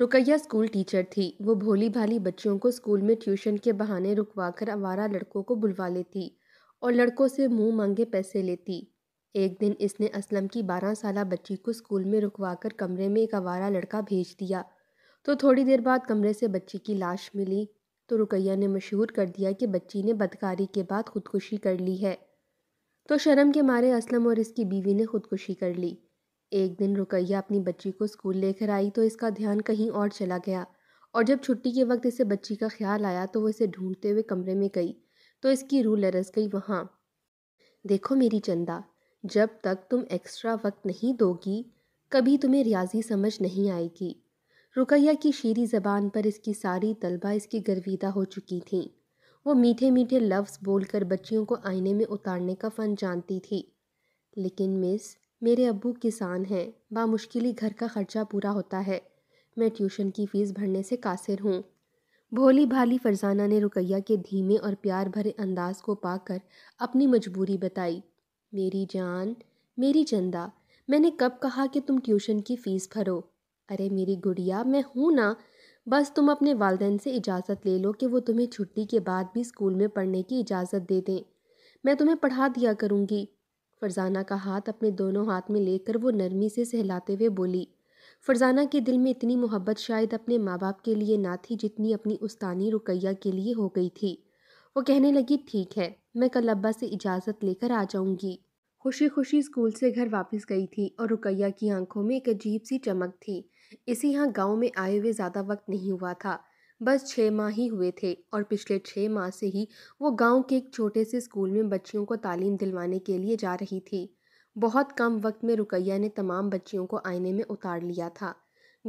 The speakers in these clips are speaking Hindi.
रुकैया स्कूल टीचर थी वो भोली भाली बच्चों को स्कूल में ट्यूशन के बहाने रुकवाकर आवारा लड़कों को बुलवा लेती और लड़कों से मुंह मांगे पैसे लेती एक दिन इसने असलम की बारह साल बच्ची को स्कूल में रुकवाकर कमरे में एक आवारा लड़का भेज दिया तो थोड़ी देर बाद कमरे से बच्ची की लाश मिली तो रुकैया ने मशहूर कर दिया कि बच्ची ने बदकारी के बाद खुदकुशी कर ली है तो शर्म के मारे असलम और इसकी बीवी ने खुदकुशी कर ली एक दिन रुकैया अपनी बच्ची को स्कूल लेकर आई तो इसका ध्यान कहीं और चला गया और जब छुट्टी के वक्त इसे बच्ची का ख्याल आया तो वो इसे ढूंढते हुए कमरे में गई तो इसकी रूह लरस गई वहाँ देखो मेरी चंदा जब तक तुम एक्स्ट्रा वक्त नहीं दोगी कभी तुम्हें रियाजी समझ नहीं आएगी रुकैया की शीरी ज़बान पर इसकी सारी तलबा इसकी गर्विदा हो चुकी थी वो मीठे मीठे लफ्ज़ बोलकर बच्चियों को आईने में उतारने का फ़न जानती थी लेकिन मिस मेरे अब्बू किसान हैं बामुश्किल ही घर का खर्चा पूरा होता है मैं ट्यूशन की फ़ीस भरने से कासिर हूँ भोली भाली फरजाना ने रुकैया के धीमे और प्यार भरे अंदाज को पाकर अपनी मजबूरी बताई मेरी जान मेरी चंदा मैंने कब कहा कि तुम ट्यूशन की फ़ीस भरो अरे मेरी गुड़िया मैं हूँ ना बस तुम अपने वालदेन से इजाज़त ले लो कि वो तुम्हें छुट्टी के बाद भी स्कूल में पढ़ने की इजाज़त दे दें मैं तुम्हें पढ़ा दिया करूँगी फरजाना का हाथ अपने दोनों हाथ में लेकर वो नरमी से सहलाते हुए बोली फरजाना के दिल में इतनी मोहब्बत शायद अपने माँ बाप के लिए ना थी जितनी अपनी उस्तानी रुकैया के लिए हो गई थी वो कहने लगी ठीक है मैं कल अब्बा से इजाज़त लेकर आ जाऊंगी खुशी खुशी स्कूल से घर वापस गई थी और रुकैया की आंखों में एक अजीब सी चमक थी इसी यहाँ गाँव में आए हुए ज़्यादा वक्त नहीं हुआ था बस छः माह ही हुए थे और पिछले छः माह से ही वो गांव के एक छोटे से स्कूल में बच्चियों को तालीम दिलवाने के लिए जा रही थी बहुत कम वक्त में रुकैया ने तमाम बच्चियों को आईने में उतार लिया था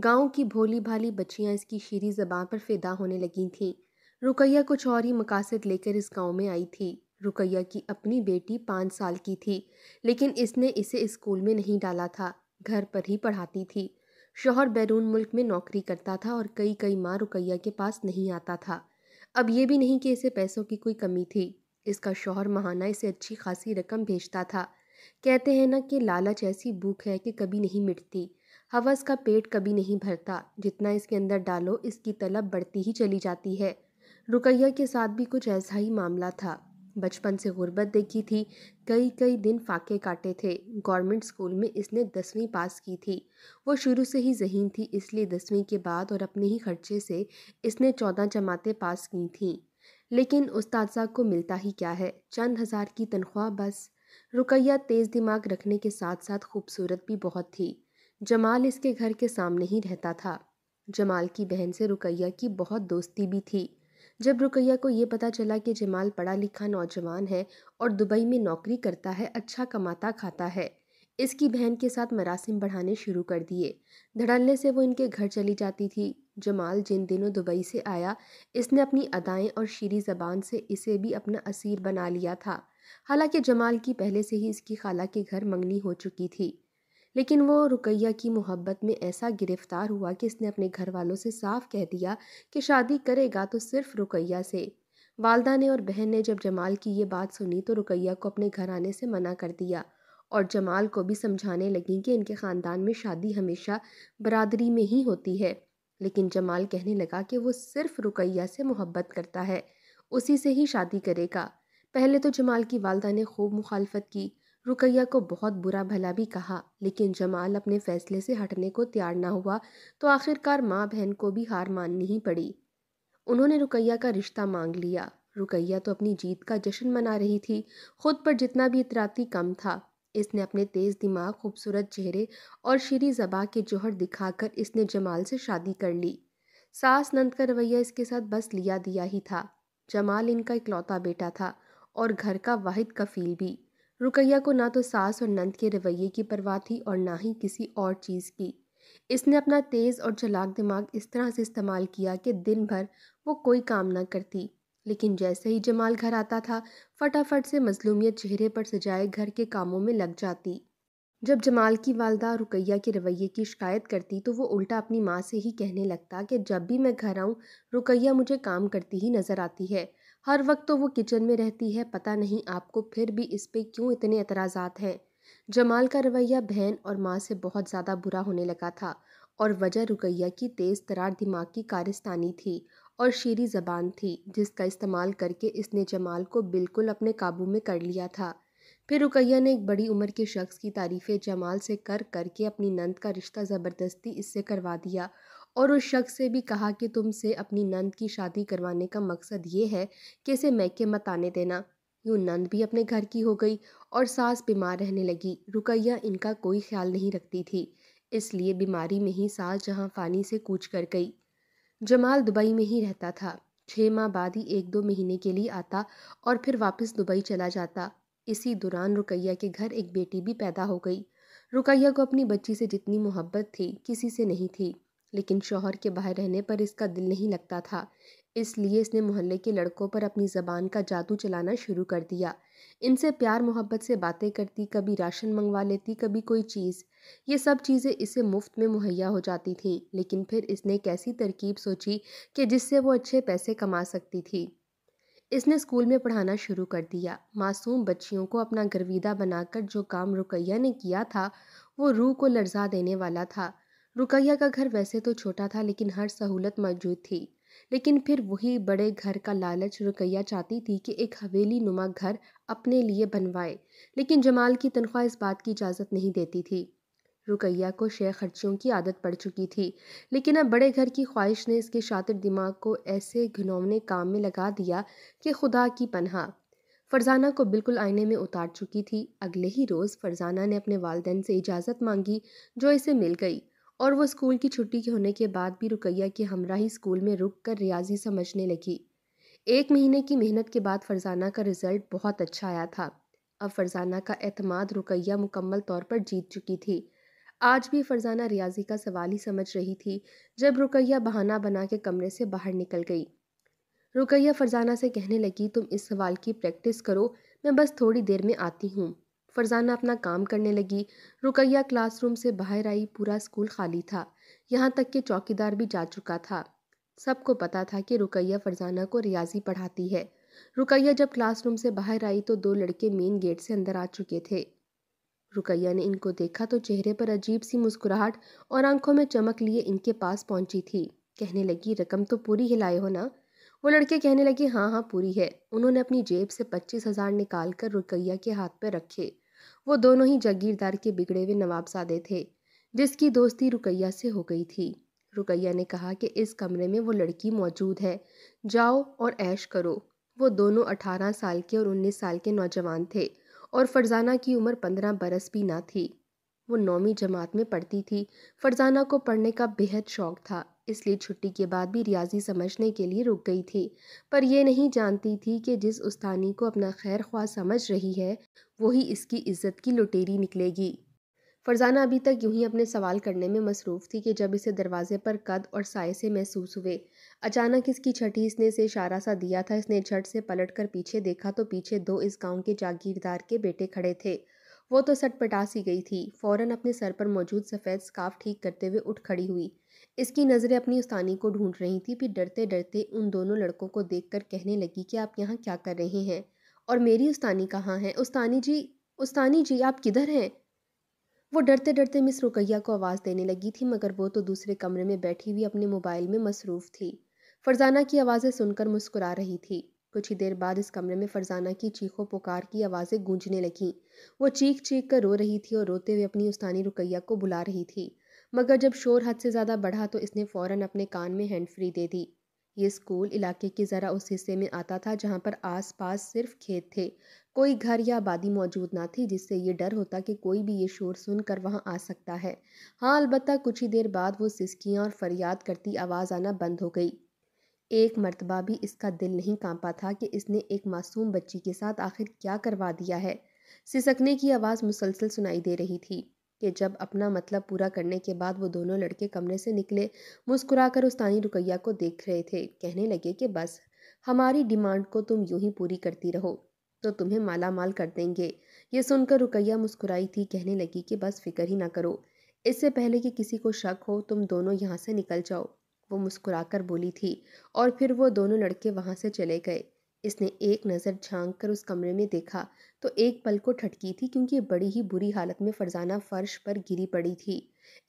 गांव की भोली भाली बच्चियां इसकी शीरी ज़बान पर फिदा होने लगी थीं रुकैया कुछ और ही मकासद लेकर इस गाँव में आई थी रुकैया की अपनी बेटी पाँच साल की थी लेकिन इसने इसे स्कूल में नहीं डाला था घर पर ही पढ़ाती थी शौहर बैरून मुल्क में नौकरी करता था और कई कई माँ रुकैया के पास नहीं आता था अब ये भी नहीं कि इसे पैसों की कोई कमी थी इसका शौहर महाना इसे अच्छी खासी रकम भेजता था कहते हैं ना कि लालच ऐसी भूख है कि कभी नहीं मिटती हवस का पेट कभी नहीं भरता जितना इसके अंदर डालो इसकी तलब बढ़ती ही चली जाती है रुकैया के साथ भी कुछ ऐसा ही मामला था बचपन से गुर्बत देखी थी कई कई दिन फाके काटे थे गवर्नमेंट स्कूल में इसने दसवीं पास की थी वो शुरू से ही जहीन थी इसलिए दसवीं के बाद और अपने ही खर्चे से इसने चौदह जमातें पास की थीं लेकिन उस्ताद को मिलता ही क्या है चंद हज़ार की तनख्वाह बस रुकैया तेज़ दिमाग रखने के साथ साथ खूबसूरत भी बहुत थी जमाल इसके घर के सामने ही रहता था जमाल की बहन से रुकैया की बहुत दोस्ती भी थी जब रुकैया को ये पता चला कि जमाल पढ़ा लिखा नौजवान है और दुबई में नौकरी करता है अच्छा कमाता खाता है इसकी बहन के साथ मरासिम बढ़ाने शुरू कर दिए धड़ल्ले से वो इनके घर चली जाती थी जमाल जिन दिनों दुबई से आया इसने अपनी अदाएँ और शीरी ज़बान से इसे भी अपना असीर बना लिया था हालांकि जमाल की पहले से ही इसकी खाला के घर मंगनी हो चुकी थी लेकिन वो रुकैया की मोहब्बत में ऐसा गिरफ्तार हुआ कि इसने अपने घर वालों से साफ कह दिया कि शादी करेगा तो सिर्फ रुकैया से वालदा ने और बहन ने जब जमाल की ये बात सुनी तो रुकैया को अपने घर आने से मना कर दिया और जमाल को भी समझाने लगी कि इनके ख़ानदान में शादी हमेशा बरदरी में ही होती है लेकिन जमाल कहने लगा कि वो सिर्फ रुकैया से मोहब्बत करता है उसी से ही शादी करेगा पहले तो जमाल की वालदा ने खूब मुखालफत की रुकैया को बहुत बुरा भला भी कहा लेकिन जमाल अपने फैसले से हटने को तैयार ना हुआ तो आखिरकार माँ बहन को भी हार माननी ही पड़ी उन्होंने रुकैया का रिश्ता मांग लिया रुकैया तो अपनी जीत का जश्न मना रही थी खुद पर जितना भी इतराती कम था इसने अपने तेज़ दिमाग खूबसूरत चेहरे और शीरी जबा के जोहर दिखाकर इसने जमाल से शादी कर ली सास नंद का रवैया इसके साथ बस लिया दिया ही था जमाल इनका इकलौता बेटा था और घर का वाहिद कफील भी रुकैया को ना तो सास और नंद के रवैये की परवाह थी और ना ही किसी और चीज़ की इसने अपना तेज़ और चलाक दिमाग इस तरह से इस्तेमाल किया कि दिन भर वो कोई काम ना करती लेकिन जैसे ही जमाल घर आता था फटाफट से मजलूमियत चेहरे पर सजाए घर के कामों में लग जाती जब जमाल की वालदा रुकैया के रवैये की शिकायत करती तो वो उल्टा अपनी माँ से ही कहने लगता कि जब भी मैं घर आऊँ रुकैया मुझे काम करती ही नज़र आती है हर वक्त तो वो किचन में रहती है पता नहीं आपको फिर भी इस पर क्यों इतने एतराज़ात हैं जमाल का रवैया बहन और माँ से बहुत ज़्यादा बुरा होने लगा था और वजह रुकैया की तेज़ तरार दिमाग की कारिस्तानी थी और शीरी ज़बान थी जिसका इस्तेमाल करके इसने जमाल को बिल्कुल अपने काबू में कर लिया था फिर रुकैया ने एक बड़ी उम्र के शख्स की तारीफ़ें जमाल से कर करके अपनी नंद का रिश्ता ज़बरदस्ती इससे करवा दिया और उस शख्स से भी कहा कि तुमसे अपनी नंद की शादी करवाने का मकसद ये है कि इसे मैके मत आने देना यूँ नंद भी अपने घर की हो गई और सास बीमार रहने लगी रुकैया इनका कोई ख्याल नहीं रखती थी इसलिए बीमारी में ही सास जहाँ फ़ानी से कूच कर गई जमाल दुबई में ही रहता था छः माह बाद ही एक दो महीने के लिए आता और फिर वापस दुबई चला जाता इसी दौरान रुकैया के घर एक बेटी भी पैदा हो गई रुकैया को अपनी बच्ची से जितनी मोहब्बत थी किसी से नहीं थी लेकिन शौहर के बाहर रहने पर इसका दिल नहीं लगता था इसलिए इसने मोहल्ले के लड़कों पर अपनी ज़बान का जादू चलाना शुरू कर दिया इनसे प्यार मोहब्बत से बातें करती कभी राशन मंगवा लेती कभी कोई चीज़ ये सब चीज़ें इसे मुफ्त में मुहैया हो जाती थीं लेकिन फिर इसने एक ऐसी तरकीब सोची कि जिससे वो अच्छे पैसे कमा सकती थी इसने स्कूल में पढ़ाना शुरू कर दिया मासूम बच्चियों को अपना गर्विदा बनाकर जो काम रुकैया ने किया था वो रूह को लर्जा देने वाला था रुकैया का घर वैसे तो छोटा था लेकिन हर सहूलत मौजूद थी लेकिन फिर वही बड़े घर का लालच रुकैया चाहती थी कि एक हवेली नुमा घर अपने लिए बनवाए लेकिन जमाल की तनख्वाह इस बात की इजाज़त नहीं देती थी रुकैया को शेयर खर्चियों की आदत पड़ चुकी थी लेकिन अब बड़े घर की ख्वाहिश ने इसके शातिर दिमाग को ऐसे घिनौने काम में लगा दिया कि खुदा की पनहा फरजाना को बिल्कुल आईने में उतार चुकी थी अगले ही रोज़ फरजाना ने अपने वालदेन से इजाज़त मांगी जो इसे मिल गई और वह स्कूल की छुट्टी के होने के बाद भी रुकैया के हमराही स्कूल में रुक कर रियाजी समझने लगी एक महीने की मेहनत के बाद फरजाना का रिज़ल्ट बहुत अच्छा आया था अब फरजाना का अतमाद रुकैया मुकम्मल तौर पर जीत चुकी थी आज भी फरजाना रियाजी का सवाल ही समझ रही थी जब रुकैया बहाना बना के कमरे से बाहर निकल गई रुकैया फरजाना से कहने लगी तुम इस सवाल की प्रैक्टिस करो मैं बस थोड़ी देर में आती हूँ फ़रजाना अपना काम करने लगी रुकैया क्लासरूम से बाहर आई पूरा स्कूल खाली था यहाँ तक कि चौकीदार भी जा चुका था सबको पता था कि रुकैया फ़रजाना को रियाजी पढ़ाती है रुकैया जब क्लासरूम से बाहर आई तो दो लड़के मेन गेट से अंदर आ चुके थे रुकैया ने इनको देखा तो चेहरे पर अजीब सी मुस्कुराहट और आंखों में चमक लिए इनके पास पहुंची थी कहने लगी रकम तो पूरी हिलाए हो ना वो लड़के कहने लगे हाँ हाँ पूरी है उन्होंने अपनी जेब से पच्चीस हज़ार निकाल कर रुकैया के हाथ पर रखे वो दोनों ही जागीरदार के बिगड़े हुए नवाबजादे थे जिसकी दोस्ती रुकैया से हो गई थी रुकैया ने कहा कि इस कमरे में वो लड़की मौजूद है जाओ और ऐश करो वो दोनों अठारह साल के और उन्नीस साल के नौजवान थे और फरजाना की उम्र पंद्रह बरस भी ना थी वो नौवीं जमात में पढ़ती थी फरजाना को पढ़ने का बेहद शौक था इसलिए छुट्टी के बाद भी रियाजी समझने के लिए रुक गई थी पर यह नहीं जानती थी कि जिस उस्तानी को अपना खैर ख्वाह समझ रही है वही इसकी इज्जत की लुटेरी निकलेगी फरजाना अभी तक यूं ही अपने सवाल करने में मसरूफ़ थी कि जब इसे दरवाजे पर कद और साय से महसूस हुए अचानक इसकी छठी इसने इसे इशारा सा दिया था इसने झट से पलट कर पीछे देखा तो पीछे दो इस गांव के जागीरदार के बेटे खड़े थे वो तो सटपटा सी गई थी फौरन अपने सर पर मौजूद सफ़ेद स्काफ ठीक करते हुए उठ खड़ी हुई इसकी नज़रें अपनी उस्तानी को ढूंढ रही थी फिर डरते डरते उन दोनों लड़कों को देख कहने लगी कि आप यहाँ क्या कर रहे हैं और मेरी उस्तानी कहाँ हैं उस्तानी जी उस्तानी जी आप किधर हैं वो डरते डरते मिस रुकैया को आवाज़ देने लगी थी मगर वो तो दूसरे कमरे में बैठी हुई अपने मोबाइल में मसरूफ़ थी फरजाना की आवाज़ें सुनकर मुस्कुरा रही थी कुछ ही देर बाद इस कमरे में फरजाना की चीखों पुकार की आवाज़ें गूंजने लगीं वो चीख चीख कर रो रही थी और रोते हुए अपनी उस्तानी रुकैया को बुला रही थी मगर जब शोर हद से ज़्यादा बढ़ा तो इसने फ़ौरन अपने कान में हैंड फ्री दे दी ये स्कूल इलाके के ज़रा उस हिस्से में आता था जहाँ पर आस पास सिर्फ खेत थे कोई घर या आबादी मौजूद ना थी जिससे ये डर होता कि कोई भी ये शोर सुनकर वहाँ आ सकता है हाँ अलबत् कुछ ही देर बाद वो सिसकियाँ और फरियाद करती आवाज़ आना बंद हो गई एक मरतबा भी इसका दिल नहीं कांपा था कि इसने एक मासूम बच्ची के साथ आखिर क्या करवा दिया है सिसकने की आवाज़ मुसलसल सुनाई दे रही थी कि जब अपना मतलब पूरा करने के बाद वो दोनों लड़के कमरे से निकले मुस्कुराकर उस रुकैया को देख रहे थे कहने लगे कि बस हमारी डिमांड को तुम यूं ही पूरी करती रहो तो तुम्हें माला माल कर देंगे ये सुनकर रुकैया मुस्कुराई थी कहने लगी कि बस फिक्र ही ना करो इससे पहले कि किसी को शक हो तुम दोनों यहाँ से निकल जाओ वो मुस्कुराकर बोली थी और फिर वो दोनों लड़के वहाँ से चले गए इसने एक नज़र झांक कर उस कमरे में देखा तो एक पल को ठटकी थी क्योंकि ये बड़ी ही बुरी हालत में फरजाना फर्श पर गिरी पड़ी थी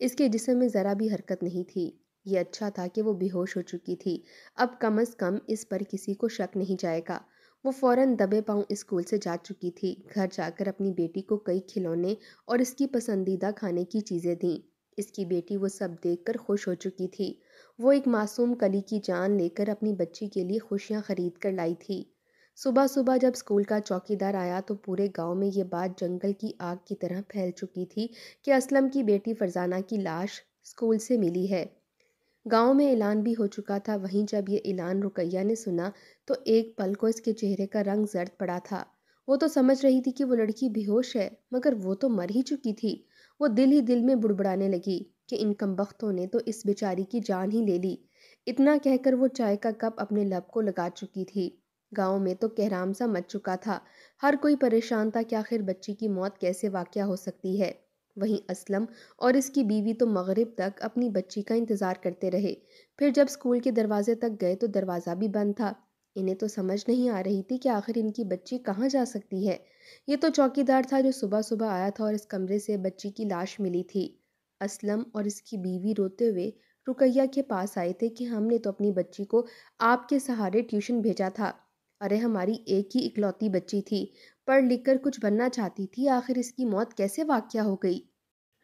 इसके जिसम में ज़रा भी हरकत नहीं थी ये अच्छा था कि वो बेहोश हो चुकी थी अब कम अज़ कम इस पर किसी को शक नहीं जाएगा वो फौरन दबे पाँव स्कूल से जा चुकी थी घर जाकर अपनी बेटी को कई खिलौने और इसकी पसंदीदा खाने की चीज़ें दीं इसकी बेटी वो सब देखकर खुश हो चुकी थी वो एक मासूम कली की जान लेकर अपनी बच्ची के लिए खुशियाँ खरीद कर लाई थी सुबह सुबह जब स्कूल का चौकीदार आया तो पूरे गांव में ये बात जंगल की आग की तरह फैल चुकी थी कि असलम की बेटी फरजाना की लाश स्कूल से मिली है गांव में ऐलान भी हो चुका था वहीं जब ये ऐलान रुकैया ने सुना तो एक पल को इसके चेहरे का रंग जर्द पड़ा था वो तो समझ रही थी कि वो लड़की बेहोश है मगर वो तो मर ही चुकी थी वो दिल ही दिल में बुड़बड़ाने लगी कि इन कमबख्तों ने तो इस बेचारी की जान ही ले ली इतना कहकर वो चाय का कप अपने लब को लगा चुकी थी गांव में तो कहराम सा मच चुका था हर कोई परेशान था कि आखिर बच्ची की मौत कैसे वाक़ हो सकती है वहीं असलम और इसकी बीवी तो मग़रब तक अपनी बच्ची का इंतज़ार करते रहे फिर जब स्कूल के दरवाजे तक गए तो दरवाज़ा भी बंद था इन्हें तो समझ नहीं आ रही थी कि आखिर इनकी बच्ची कहाँ जा सकती है ये तो चौकीदार था जो सुबह सुबह आया था और इस कमरे से बच्ची की लाश मिली थी असलम और इसकी बीवी रोते हुए रुकैया के पास आए थे कि हमने तो अपनी बच्ची को आपके सहारे ट्यूशन भेजा था अरे हमारी एक ही इकलौती बच्ची थी पढ़ लिख कर कुछ बनना चाहती थी आखिर इसकी मौत कैसे वाक्य हो गई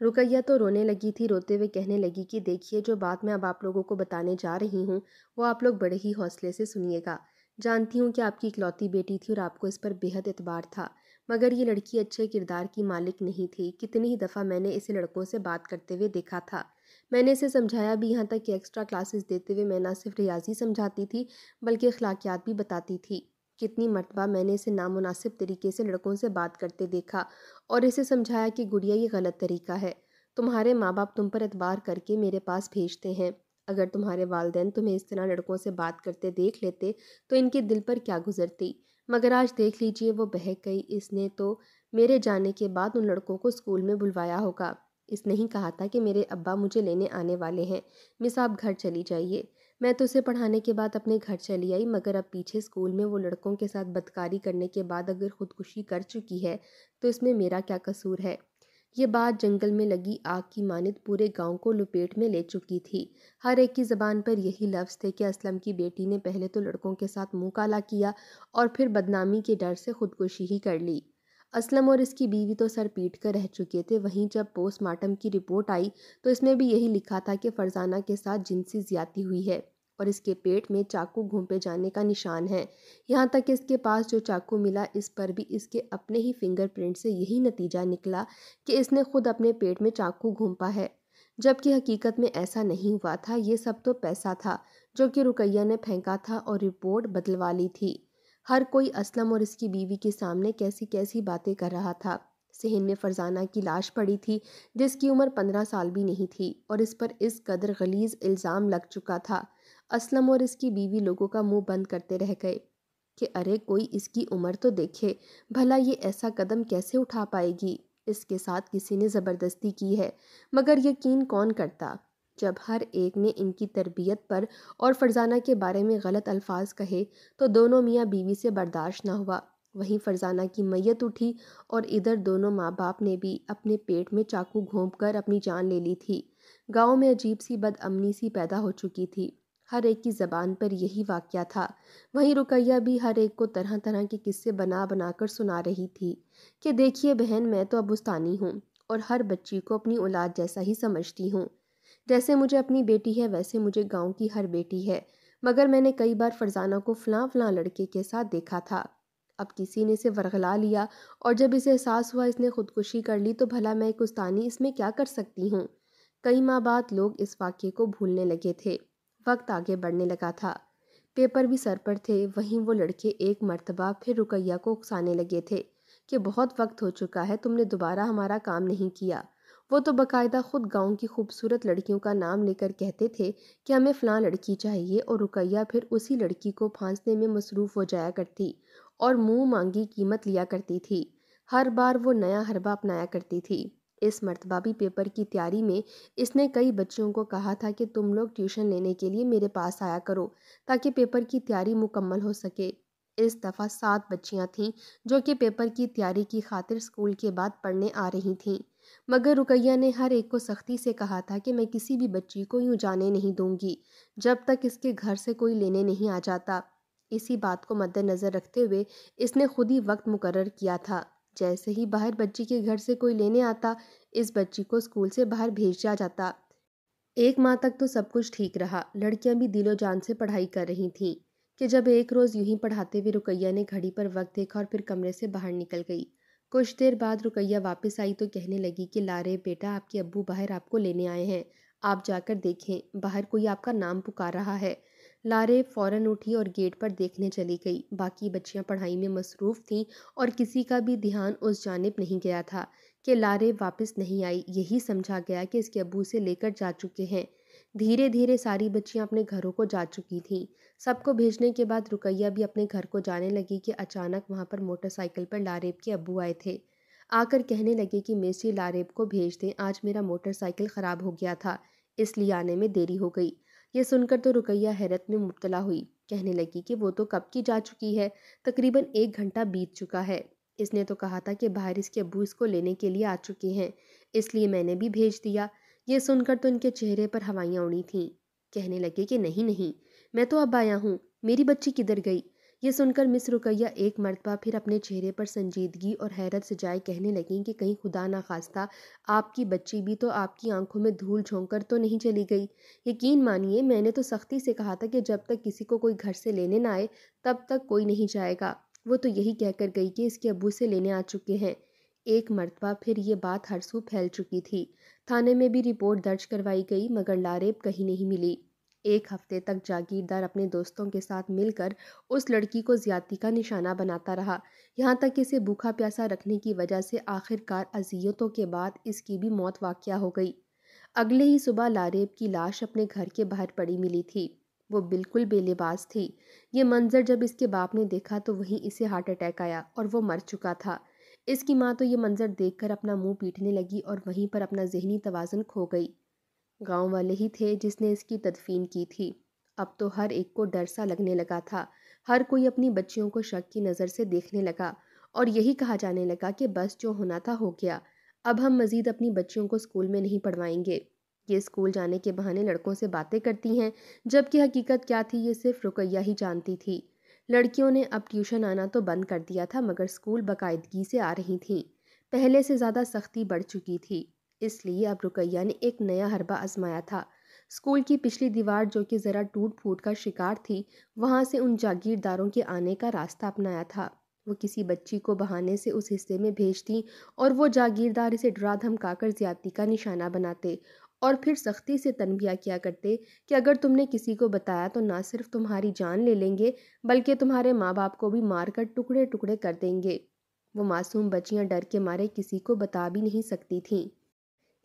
रुकैया तो रोने लगी थी रोते हुए कहने लगी कि देखिए जो बात मैं अब आप लोगों को बताने जा रही हूँ वो आप लोग बड़े ही हौसले से सुनिएगा जानती हूँ कि आपकी इकलौती बेटी थी और आपको इस पर बेहद एतबार था मगर ये लड़की अच्छे किरदार की मालिक नहीं थी कितनी ही दफ़ा मैंने इसे लड़कों से बात करते हुए देखा था मैंने इसे समझाया भी यहाँ तक कि एक्स्ट्रा क्लासेस देते हुए मैं ना सिर्फ रियाजी समझाती थी बल्कि अखलाकियात भी बताती थी कितनी मरतबा मैंने इसे नामनासिब तरीके से लड़कों से बात करते देखा और इसे समझाया कि गुड़िया ये गलत तरीका है तुम्हारे माँ बाप तुम पर एतबार करके मेरे पास भेजते हैं अगर तुम्हारे वालदेन तुम्हें इस तरह लड़कों से बात करते देख लेते तो इनके दिल पर क्या गुजरती मगर आज देख लीजिए वो बहक गई इसने तो मेरे जाने के बाद उन लड़कों को स्कूल में बुलवाया होगा इसने ही कहा था कि मेरे अब्बा मुझे लेने आने वाले हैं मिस आप घर चली जाइए मैं तो उसे पढ़ाने के बाद अपने घर चली आई मगर अब पीछे स्कूल में वो लड़कों के साथ बदकारी करने के बाद अगर खुदकुशी कर चुकी है तो इसमें मेरा क्या कसूर है ये बात जंगल में लगी आग की मानित पूरे गांव को लपेट में ले चुकी थी हर एक की ज़बान पर यही लफ्ज़ थे कि असलम की बेटी ने पहले तो लड़कों के साथ मुँह काला किया और फिर बदनामी के डर से खुदकुशी ही कर ली असलम और इसकी बीवी तो सर पीट कर रह चुके थे वहीं जब पोस्टमार्टम की रिपोर्ट आई तो इसमें भी यही लिखा था कि फ़रजाना के साथ जिनसी ज्यादा हुई है और इसके पेट में चाकू घूमे जाने का निशान है यहाँ तक इसके पास जो चाकू मिला इस पर भी इसके अपने ही फिंगरप्रिंट से यही नतीजा निकला कि इसने खुद अपने पेट में चाकू घूमा है जबकि हकीकत में ऐसा नहीं हुआ था ये सब तो पैसा था जो कि रुकैया ने फेंका था और रिपोर्ट बदलवा ली थी हर कोई असलम और इसकी बीवी के सामने कैसी कैसी बातें कर रहा था सहन में फरजाना की लाश पड़ी थी जिसकी उम्र पंद्रह साल भी नहीं थी और इस पर इस कदर गलीज इल्ज़ाम लग चुका था असलम और इसकी बीवी लोगों का मुंह बंद करते रह गए कि अरे कोई इसकी उम्र तो देखे भला ये ऐसा कदम कैसे उठा पाएगी इसके साथ किसी ने ज़बरदस्ती की है मगर यकीन कौन करता जब हर एक ने इनकी तरबियत पर और फरजाना के बारे में गलत अल्फाज कहे तो दोनों मियाँ बीवी से बर्दाश्त ना हुआ वहीं फरजाना की मैयत उठी और इधर दोनों माँ बाप ने भी अपने पेट में चाकू घोंप कर अपनी जान ले ली थी गांव में अजीब सी बदअमनी सी पैदा हो चुकी थी हर एक की ज़बान पर यही वाक्य था वहीं रुकैया भी हर एक को तरह तरह के किस्से बना बना कर सुना रही थी कि देखिए बहन मैं तो अबुस्तानी हूँ और हर बच्ची को अपनी औलाद जैसा ही समझती हूँ जैसे मुझे अपनी बेटी है वैसे मुझे गांव की हर बेटी है मगर मैंने कई बार फरजाना को फलां फलां लड़के के साथ देखा था अब किसी ने इसे वरगला लिया और जब इसे एहसास हुआ इसने खुदकुशी कर ली तो भला मैं एक उस्तानी इसमें क्या कर सकती हूँ कई माह बाप लोग इस वाक्य को भूलने लगे थे वक्त आगे बढ़ने लगा था पेपर भी सर पर थे वहीं वो लड़के एक मरतबा फिर रुकैया को उकसाने लगे थे कि बहुत वक्त हो चुका है तुमने दोबारा हमारा काम नहीं किया वो तो बकायदा ख़ुद गांव की खूबसूरत लड़कियों का नाम लेकर कहते थे कि हमें फ़लाँ लड़की चाहिए और रुकैया फिर उसी लड़की को फांसने में मसरूफ़ हो जाया करती और मुँह मांगी कीमत लिया करती थी हर बार वो नया हरबा अपनाया करती थी इस मरतबा भी पेपर की तैयारी में इसने कई बच्चों को कहा था कि तुम लोग ट्यूशन लेने के लिए मेरे पास आया करो ताकि पेपर की तैयारी मुकम्मल हो सके इस दफ़ा सात बच्चियां थीं जो कि पेपर की तैयारी की खातिर स्कूल के बाद पढ़ने आ रही थीं मगर रुकैया ने हर एक को सख्ती से कहा था कि मैं किसी भी बच्ची को यूँ जाने नहीं दूंगी जब तक इसके घर से कोई लेने नहीं आ जाता इसी बात को मद्देनज़र रखते हुए इसने खुद ही वक्त मुकर किया था जैसे ही बाहर बच्ची के घर से कोई लेने आता इस बच्ची को स्कूल से बाहर भेजा जाता एक माह तक तो सब कुछ ठीक रहा लड़कियां भी दिलो जान से पढ़ाई कर रही थीं कि जब एक रोज़ यूं ही पढ़ाते हुए रुकैया ने घड़ी पर वक्त देखा और फिर कमरे से बाहर निकल गई कुछ देर बाद रुकैया वापस आई तो कहने लगी कि ला रहे बेटा आपके अब्बू बाहर आपको लेने आए हैं आप जाकर देखें बाहर कोई आपका नाम पुकार रहा है लारे फ़ौरन उठी और गेट पर देखने चली गई बाकी बच्चियां पढ़ाई में मसरूफ़ थीं और किसी का भी ध्यान उस जानब नहीं गया था कि लारे वापस नहीं आई यही समझा गया कि इसके अबू से लेकर जा चुके हैं धीरे धीरे सारी बच्चियां अपने घरों को जा चुकी थीं सबको भेजने के बाद रुकैया भी अपने घर को जाने लगी कि अचानक वहाँ पर मोटरसाइकिल पर लारेब के अबू आए थे आकर कहने लगे कि मेसी लारेब को भेज दें आज मेरा मोटरसाइकिल ख़राब हो गया था इसलिए आने में देरी हो गई यह सुनकर तो रुकैया हैरत में मुबतला हुई कहने लगी कि वो तो कब की जा चुकी है तकरीबन एक घंटा बीत चुका है इसने तो कहा था कि बाहर इसके अबू इसको लेने के लिए आ चुके हैं इसलिए मैंने भी भेज दिया ये सुनकर तो इनके चेहरे पर हवाइयाँ उड़ी थीं कहने लगे कि नहीं नहीं मैं तो अब आया हूँ मेरी बच्ची किधर गई ये सुनकर मिस रुकैया एक मरतबा फिर अपने चेहरे पर संजीदगी और हैरत से जाए कहने लगें कि कहीं खुदा ना खास्ता आपकी बच्ची भी तो आपकी आंखों में धूल झोंक कर तो नहीं चली गई यकीन मानिए मैंने तो सख्ती से कहा था कि जब तक किसी को कोई घर से लेने ना आए तब तक कोई नहीं जाएगा वो तो यही कहकर गई कि इसके अबू से लेने आ चुके हैं एक मरतबा फिर ये बात हरसू फैल चुकी थी थाने में भी रिपोर्ट दर्ज करवाई गई मगर लारेब कहीं नहीं मिली एक हफ्ते तक जागीरदार अपने दोस्तों के साथ मिलकर उस लड़की को ज्यादा का निशाना बनाता रहा यहाँ तक इसे भूखा प्यासा रखने की वजह से आखिरकार अजियतों के बाद इसकी भी मौत वाक़ हो गई अगले ही सुबह लारेब की लाश अपने घर के बाहर पड़ी मिली थी वो बिल्कुल बेलिबास थी ये मंजर जब इसके बाप ने देखा तो वहीं इसे हार्ट अटैक आया और वो मर चुका था इसकी माँ तो ये मंजर देखकर अपना मुंह पीटने लगी और वहीं पर अपना जहनी तोज़न खो गई गांव वाले ही थे जिसने इसकी तदफीन की थी अब तो हर एक को डर सा लगने लगा था हर कोई अपनी बच्चियों को शक की नज़र से देखने लगा और यही कहा जाने लगा कि बस जो होना था हो गया अब हम मज़ीद अपनी बच्चियों को स्कूल में नहीं पढ़वाएंगे ये स्कूल जाने के बहाने लड़कों से बातें करती हैं जबकि हकीकत क्या थी ये सिर्फ रुकैया ही जानती थी लड़कियों ने अब ट्यूशन आना तो बंद कर दिया था मगर स्कूल बाकायदगी से आ रही थी पहले से ज़्यादा सख्ती बढ़ चुकी थी इसलिए अब रुकैया ने एक नया हरबा आजमाया था स्कूल की पिछली दीवार जो कि ज़रा टूट फूट का शिकार थी वहाँ से उन जागीरदारों के आने का रास्ता अपनाया था वो किसी बच्ची को बहाने से उस हिस्से में भेजती और वो जागीरदार इसे डरा धमकाकर ज्यादती का निशाना बनाते और फिर सख्ती से तनबिया किया करते कि अगर तुमने किसी को बताया तो ना सिर्फ तुम्हारी जान ले लेंगे बल्कि तुम्हारे माँ बाप को भी मारकर टुकड़े टुकड़े कर देंगे वो मासूम बच्चियाँ डर के मारे किसी को बता भी नहीं सकती थीं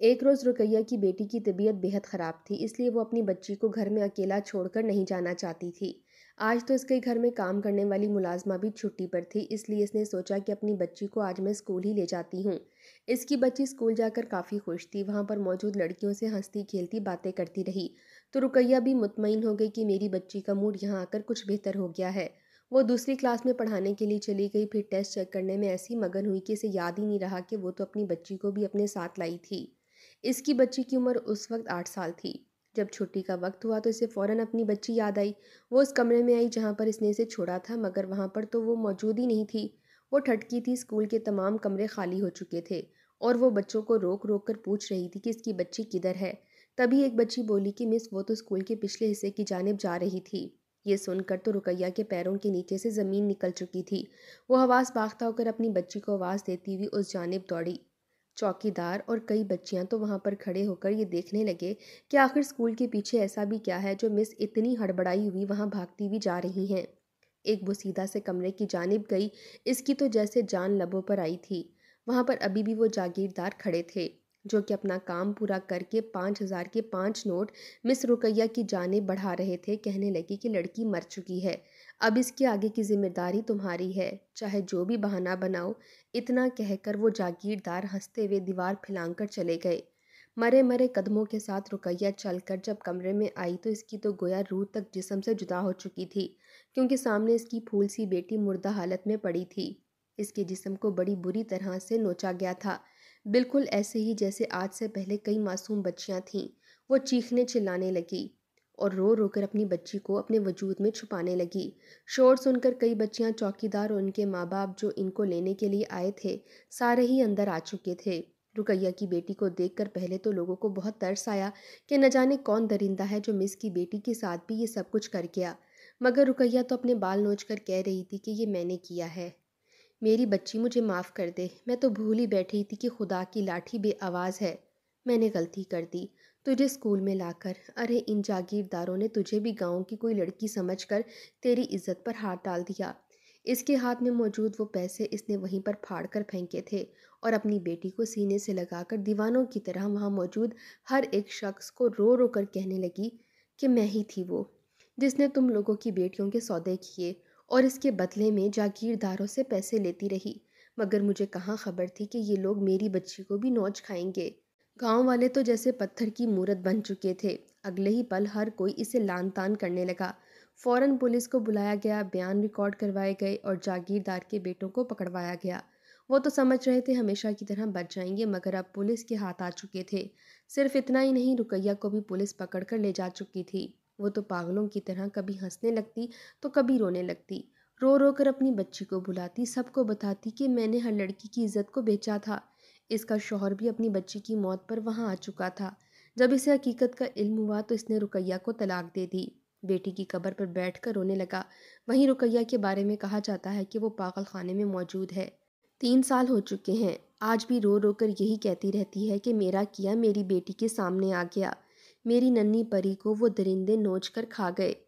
एक रोज़ रुकैया की बेटी की तबीयत बेहद ख़राब थी इसलिए वो अपनी बच्ची को घर में अकेला छोड़कर नहीं जाना चाहती थी आज तो इसके घर में काम करने वाली मुलाजमा भी छुट्टी पर थी इसलिए इसने सोचा कि अपनी बच्ची को आज मैं स्कूल ही ले जाती हूँ इसकी बच्ची स्कूल जाकर काफ़ी खुश थी वहाँ पर मौजूद लड़कियों से हंसती खेलती बातें करती रही तो रुकैया भी मुतमिन हो गई कि मेरी बच्ची का मूड यहाँ आकर कुछ बेहतर हो गया है वो दूसरी क्लास में पढ़ाने के लिए चली गई फिर टेस्ट चेक करने में ऐसी मगन हुई कि इसे याद ही नहीं रहा कि वो तो अपनी बच्ची को भी अपने साथ लाई थी इसकी बच्ची की उम्र उस वक्त आठ साल थी जब छुट्टी का वक्त हुआ तो इसे फ़ौरन अपनी बच्ची याद आई वो उस कमरे में आई जहाँ पर इसने इसे छोड़ा था मगर वहाँ पर तो वो मौजूद ही नहीं थी वो ठटकी थी स्कूल के तमाम कमरे खाली हो चुके थे और वो बच्चों को रोक रोक कर पूछ रही थी कि इसकी बच्ची किधर है तभी एक बच्ची बोली कि मिस वो तो स्कूल के पिछले हिस्से की जानब जा रही थी ये सुनकर तो रुकैया के पैरों के नीचे से ज़मीन निकल चुकी थी वो हवास बाख्ता होकर अपनी बच्ची को आवाज़ देती हुई उस जानब दौड़ी चौकीदार और कई बच्चियां तो वहाँ पर खड़े होकर ये देखने लगे कि आखिर स्कूल के पीछे ऐसा भी क्या है जो मिस इतनी हड़बड़ाई हुई वहाँ भागती हुई जा रही हैं एक वो सीधा से कमरे की जानब गई इसकी तो जैसे जान लबों पर आई थी वहाँ पर अभी भी वो जागीरदार खड़े थे जो कि अपना काम पूरा करके पाँच हज़ार के पाँच नोट मिस रुकैया की जानब बढ़ा रहे थे कहने लगे कि लड़की मर चुकी है अब इसके आगे की ज़िम्मेदारी तुम्हारी है चाहे जो भी बहाना बनाओ इतना कहकर वो जागीरदार हंसते हुए दीवार फिलांग कर चले गए मरे मरे कदमों के साथ रुकैया चलकर जब कमरे में आई तो इसकी तो गोया रूह तक जिसम से जुदा हो चुकी थी क्योंकि सामने इसकी फूल सी बेटी मुर्दा हालत में पड़ी थी इसके जिसम को बड़ी बुरी तरह से नोचा गया था बिल्कुल ऐसे ही जैसे आज से पहले कई मासूम बच्चियाँ थीं वो चीखने चिल्लाने लगी और रो रोकर अपनी बच्ची को अपने वजूद में छुपाने लगी शोर सुनकर कई बच्चियां चौकीदार और उनके माँ बाप जो इनको लेने के लिए आए थे सारे ही अंदर आ चुके थे रुकैया की बेटी को देखकर पहले तो लोगों को बहुत तरस आया कि न जाने कौन दरिंदा है जो मिस की बेटी के साथ भी ये सब कुछ कर गया मगर रुकैया तो अपने बाल नोच कर कह रही थी कि ये मैंने किया है मेरी बच्ची मुझे माफ़ कर दे मैं तो भूल ही बैठी थी कि खुदा की लाठी आवाज़ है मैंने गलती कर दी तुझे स्कूल में लाकर अरे इन जागीरदारों ने तुझे भी गांव की कोई लड़की समझकर तेरी इज्जत पर हाथ डाल दिया इसके हाथ में मौजूद वो पैसे इसने वहीं पर फाड़ कर फेंके थे और अपनी बेटी को सीने से लगाकर दीवानों की तरह वहाँ मौजूद हर एक शख्स को रो रो कर कहने लगी कि मैं ही थी वो जिसने तुम लोगों की बेटियों के सौदे किए और इसके बदले में जागीरदारों से पैसे लेती रही मगर मुझे कहाँ खबर थी कि ये लोग मेरी बच्ची को भी नोच खाएंगे गांव वाले तो जैसे पत्थर की मूरत बन चुके थे अगले ही पल हर कोई इसे लान तान करने लगा फौरन पुलिस को बुलाया गया बयान रिकॉर्ड करवाए गए और जागीरदार के बेटों को पकड़वाया गया वो तो समझ रहे थे हमेशा की तरह बच जाएंगे मगर अब पुलिस के हाथ आ चुके थे सिर्फ इतना ही नहीं रुकैया को भी पुलिस पकड़ कर ले जा चुकी थी वो तो पागलों की तरह कभी हंसने लगती तो कभी रोने लगती रो रो कर अपनी बच्ची को बुलाती सबको बताती कि मैंने हर लड़की की इज्जत को बेचा था इसका शौहर भी अपनी बच्ची की मौत पर वहाँ आ चुका था जब इसे हकीकत का इल्म हुआ तो इसने रुकैया को तलाक दे दी बेटी की कब्र पर बैठकर रोने लगा वहीं रुकैया के बारे में कहा जाता है कि वो पागल खाने में मौजूद है तीन साल हो चुके हैं आज भी रो रो कर यही कहती रहती है कि मेरा किया मेरी बेटी के सामने आ गया मेरी नन्ही परी को वो दरिंदे नोच कर खा गए